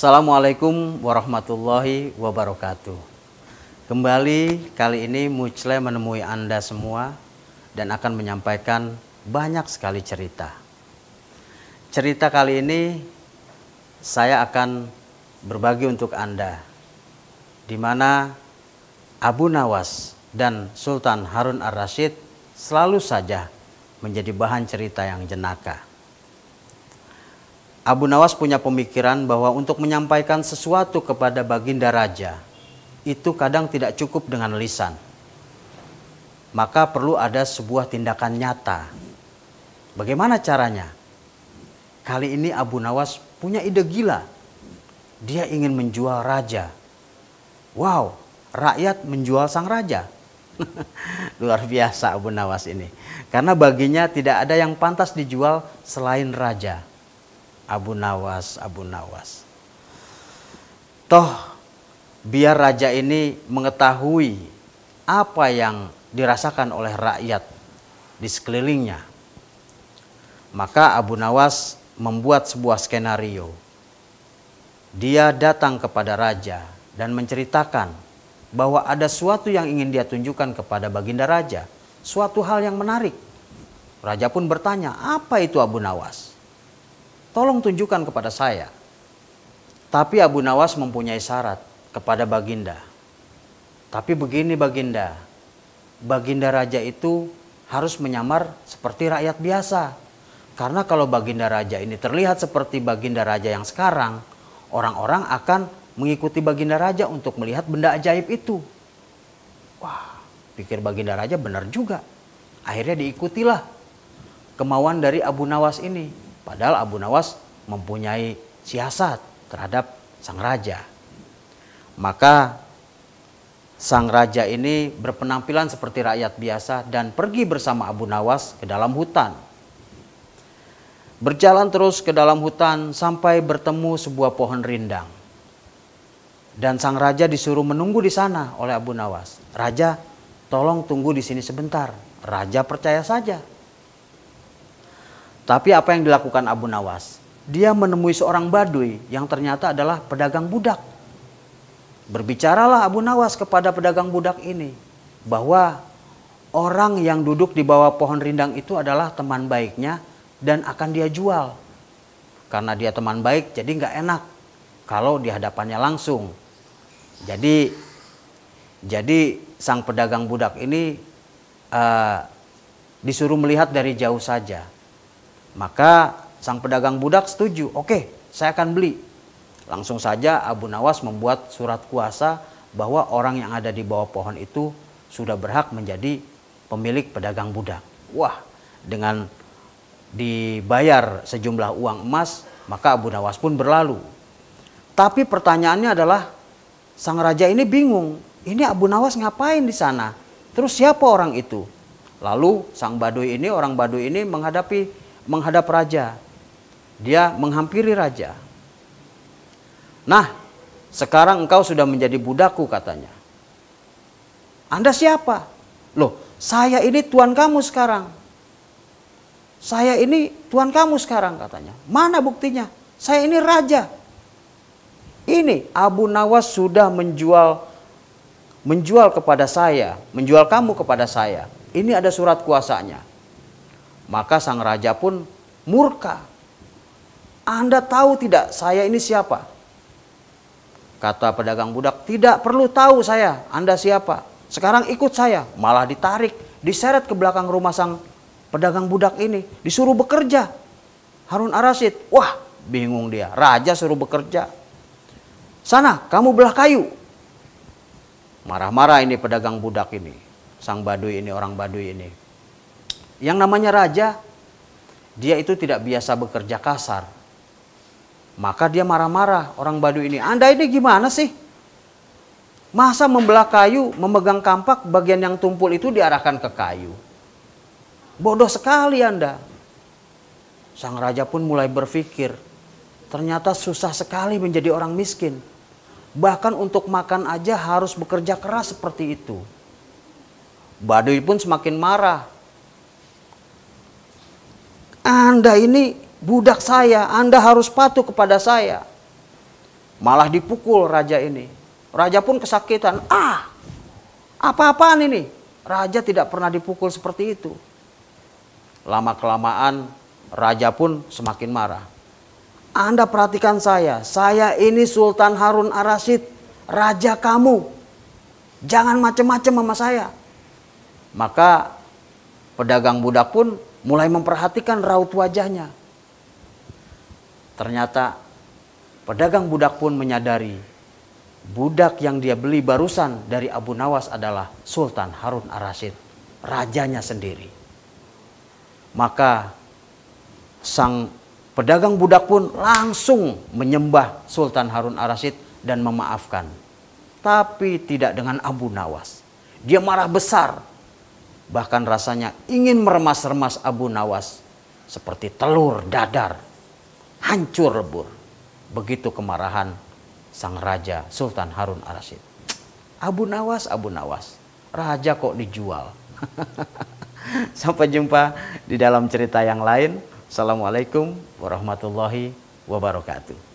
Assalamualaikum warahmatullahi wabarakatuh. Kembali kali ini Mucle menemui Anda semua dan akan menyampaikan banyak sekali cerita. Cerita kali ini saya akan berbagi untuk Anda di mana Abu Nawas dan Sultan Harun Ar-Rasyid selalu saja menjadi bahan cerita yang jenaka. Abu Nawas punya pemikiran bahwa untuk menyampaikan sesuatu kepada Baginda Raja, itu kadang tidak cukup dengan lisan. Maka perlu ada sebuah tindakan nyata. Bagaimana caranya? Kali ini Abu Nawas punya ide gila. Dia ingin menjual raja. Wow, rakyat menjual sang raja. Luar biasa Abu Nawas ini. Karena baginya tidak ada yang pantas dijual selain raja Abu Nawas, Abu Nawas. Toh biar raja ini mengetahui apa yang dirasakan oleh rakyat di sekelilingnya. Maka Abu Nawas membuat sebuah skenario. Dia datang kepada raja dan menceritakan bahwa ada suatu yang ingin dia tunjukkan kepada baginda raja, suatu hal yang menarik. Raja pun bertanya, "Apa itu Abu Nawas?" tolong tunjukkan kepada saya. Tapi Abu Nawas mempunyai syarat kepada Baginda. Tapi begini Baginda, Baginda Raja itu harus menyamar seperti rakyat biasa. Karena kalau Baginda Raja ini terlihat seperti Baginda Raja yang sekarang, orang-orang akan mengikuti Baginda Raja untuk melihat benda ajaib itu. Wah, pikir Baginda Raja benar juga. Akhirnya diikutilah kemauan dari Abu Nawas ini Padahal Abu Nawas mempunyai siasat terhadap sang raja. Maka sang raja ini berpenampilan seperti rakyat biasa dan pergi bersama Abu Nawas ke dalam hutan. Berjalan terus ke dalam hutan sampai bertemu sebuah pohon rindang. Dan sang raja disuruh menunggu di sana oleh Abu Nawas. Raja, tolong tunggu di sini sebentar. Raja percaya saja tapi apa yang dilakukan Abu Nawas? Dia menemui seorang badui yang ternyata adalah pedagang budak. Berbicaralah Abu Nawas kepada pedagang budak ini bahwa orang yang duduk di bawah pohon rindang itu adalah teman baiknya dan akan dia jual. Karena dia teman baik, jadi nggak enak kalau di hadapannya langsung. Jadi, jadi sang pedagang budak ini uh, disuruh melihat dari jauh saja. Maka sang pedagang budak setuju, oke saya akan beli. Langsung saja Abu Nawas membuat surat kuasa bahwa orang yang ada di bawah pohon itu sudah berhak menjadi pemilik pedagang budak. Wah, dengan dibayar sejumlah uang emas, maka Abu Nawas pun berlalu. Tapi pertanyaannya adalah sang raja ini bingung, ini Abu Nawas ngapain di sana? Terus siapa orang itu? Lalu sang Baduy ini, orang Baduy ini menghadapi menghadap raja. Dia menghampiri raja. Nah, sekarang engkau sudah menjadi budakku katanya. Anda siapa? Loh, saya ini tuan kamu sekarang. Saya ini tuan kamu sekarang katanya. Mana buktinya? Saya ini raja. Ini Abu Nawas sudah menjual menjual kepada saya, menjual kamu kepada saya. Ini ada surat kuasanya. Maka sang raja pun murka. Anda tahu tidak saya ini siapa? Kata pedagang budak, tidak perlu tahu saya, Anda siapa. Sekarang ikut saya. Malah ditarik, diseret ke belakang rumah sang pedagang budak ini. Disuruh bekerja. Harun Arasid, wah bingung dia. Raja suruh bekerja. Sana, kamu belah kayu. Marah-marah ini pedagang budak ini. Sang baduy ini, orang baduy ini. Yang namanya raja, dia itu tidak biasa bekerja kasar. Maka dia marah-marah orang Badu ini. Anda ini gimana sih? Masa membelah kayu, memegang kampak, bagian yang tumpul itu diarahkan ke kayu. Bodoh sekali Anda. Sang raja pun mulai berpikir, ternyata susah sekali menjadi orang miskin. Bahkan untuk makan aja harus bekerja keras seperti itu. Baduy pun semakin marah. Anda ini budak saya, Anda harus patuh kepada saya. Malah dipukul raja ini. Raja pun kesakitan. Ah, apa-apaan ini? Raja tidak pernah dipukul seperti itu. Lama-kelamaan raja pun semakin marah. Anda perhatikan saya, saya ini Sultan Harun Arasid, raja kamu. Jangan macam-macam sama saya. Maka Pedagang budak pun mulai memperhatikan raut wajahnya. Ternyata pedagang budak pun menyadari budak yang dia beli barusan dari Abu Nawas adalah Sultan Harun Ar-Rasyid, rajanya sendiri. Maka sang pedagang budak pun langsung menyembah Sultan Harun Ar-Rasyid dan memaafkan. Tapi tidak dengan Abu Nawas. Dia marah besar Bahkan rasanya ingin meremas-remas Abu Nawas seperti telur dadar, hancur lebur. Begitu kemarahan sang raja Sultan Harun Ar-Rasyid. Abu Nawas, Abu Nawas, raja kok dijual. Sampai jumpa di dalam cerita yang lain. Assalamualaikum warahmatullahi wabarakatuh.